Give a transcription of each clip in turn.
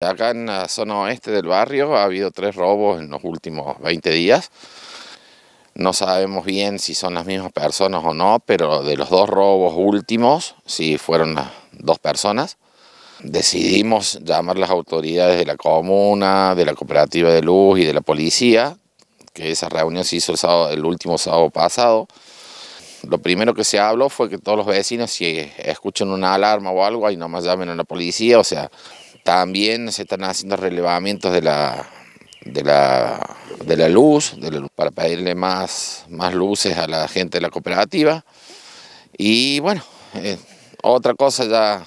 Acá en la zona oeste del barrio ha habido tres robos en los últimos 20 días. No sabemos bien si son las mismas personas o no, pero de los dos robos últimos, si fueron las dos personas. Decidimos llamar las autoridades de la comuna, de la cooperativa de luz y de la policía, que esa reunión se hizo el, sábado, el último sábado pasado. Lo primero que se habló fue que todos los vecinos, si escuchan una alarma o algo, ahí nomás llamen a la policía, o sea, también se están haciendo relevamientos de la, de la, luz, para pedirle más, más luces a la gente de la cooperativa. Y bueno, eh, otra cosa ya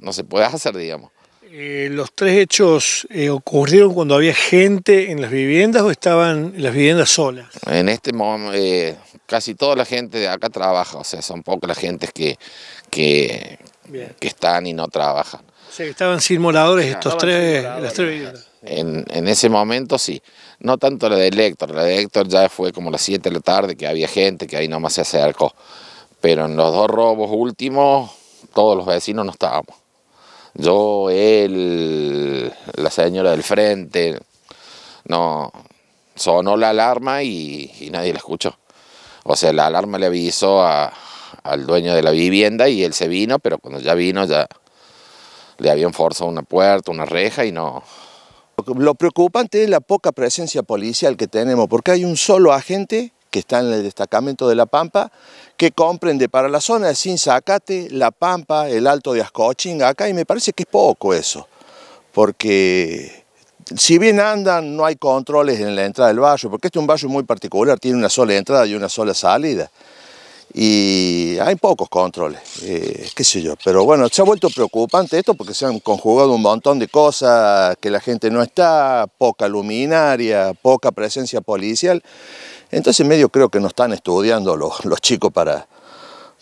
no se puede hacer, digamos. Eh, ¿Los tres hechos eh, ocurrieron cuando había gente en las viviendas o estaban las viviendas solas? En este momento, casi toda la gente de acá trabaja, o sea, son pocas las gentes que están y no trabajan estaban sin moradores estos tres, tres viviendas. En, ese momento sí. No tanto la de Héctor, la de Héctor ya fue como las 7 de la tarde, que había gente que ahí nomás se acercó. Pero en los dos robos últimos, todos los vecinos no estábamos. Yo, él, la señora del frente, no. Sonó la alarma y, nadie la escuchó. O sea, la alarma le avisó al dueño de la vivienda y él se vino, pero cuando ya vino ya le habían forzado una puerta, una reja y no. Lo preocupante es la poca presencia policial que tenemos, porque hay un solo agente que está en el destacamento de La Pampa, que comprende para la zona de Sinzacate, La Pampa, el Alto de Ascoching, acá, y me parece que es poco eso, porque si bien andan, no hay controles en la entrada del barrio, porque este es un barrio muy particular, tiene una sola entrada y una sola salida y hay pocos controles, eh, qué sé yo. Pero bueno, se ha vuelto preocupante esto porque se han conjugado un montón de cosas, que la gente no está, poca luminaria, poca presencia policial. Entonces medio creo que no están estudiando los, chicos para,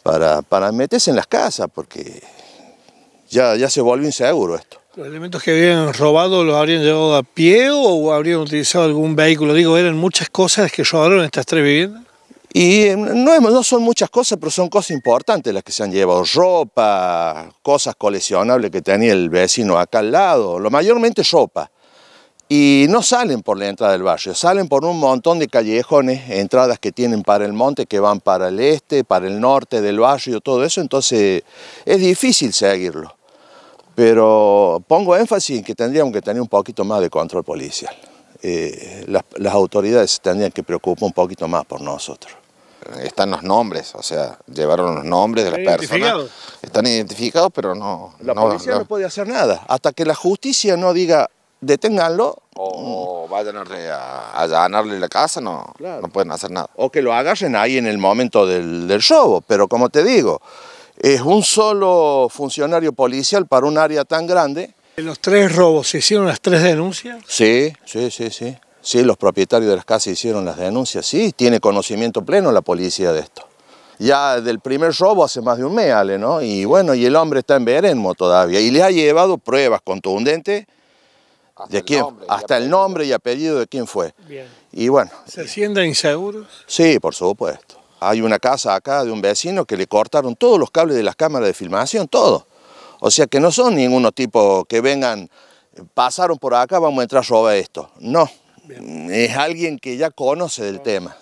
para, meterse en las casas porque ya, ya se volvió inseguro esto. ¿Los elementos que habían robado los habrían llevado a pie o habrían utilizado algún vehículo? Digo, eran muchas cosas que robaron estas tres viviendas. Y em, no, son muchas cosas, pero son cosas importantes las que se han llevado. Ropa, cosas coleccionables que tenía el vecino acá al lado, lo mayormente ropa. Y no salen por la entrada del barrio, salen por un montón de callejones, entradas que tienen para el monte, que van para el este, para el norte del barrio, todo eso. Entonces es difícil seguirlo. Pero pongo énfasis en que tendríamos que tener un poquito más de control policial. Eh, las, las autoridades tendrían que preocupar un poquito más por nosotros están los nombres, o sea, llevaron los nombres de las personas. Están identificados, pero no. La policía no, puede hacer nada. Hasta que la justicia no diga deténganlo o vayan a, ganarle la casa, no, no pueden hacer nada. O que lo hagan ahí en el momento del, del robo, pero como te digo, es un solo funcionario policial para un área tan grande. ¿En los tres robos se hicieron las tres denuncias? Sí, sí, sí, sí. Sí, los propietarios de las casas hicieron las denuncias, sí, tiene conocimiento pleno la policía de esto. Ya del primer robo hace más de un mes, Ale, ¿no? Y bueno, y el hombre está en Verenmo todavía. Y le ha llevado pruebas contundentes de quién, hasta el nombre y apellido de quién fue. Bien. Y bueno. ¿Se sienten inseguros? Sí, por supuesto. Hay una casa acá de un vecino que le cortaron todos los cables de las cámaras de filmación, todo. O sea que no son ninguno tipo que vengan, pasaron por acá, vamos a entrar a robar esto. No, es alguien que ya conoce del tema.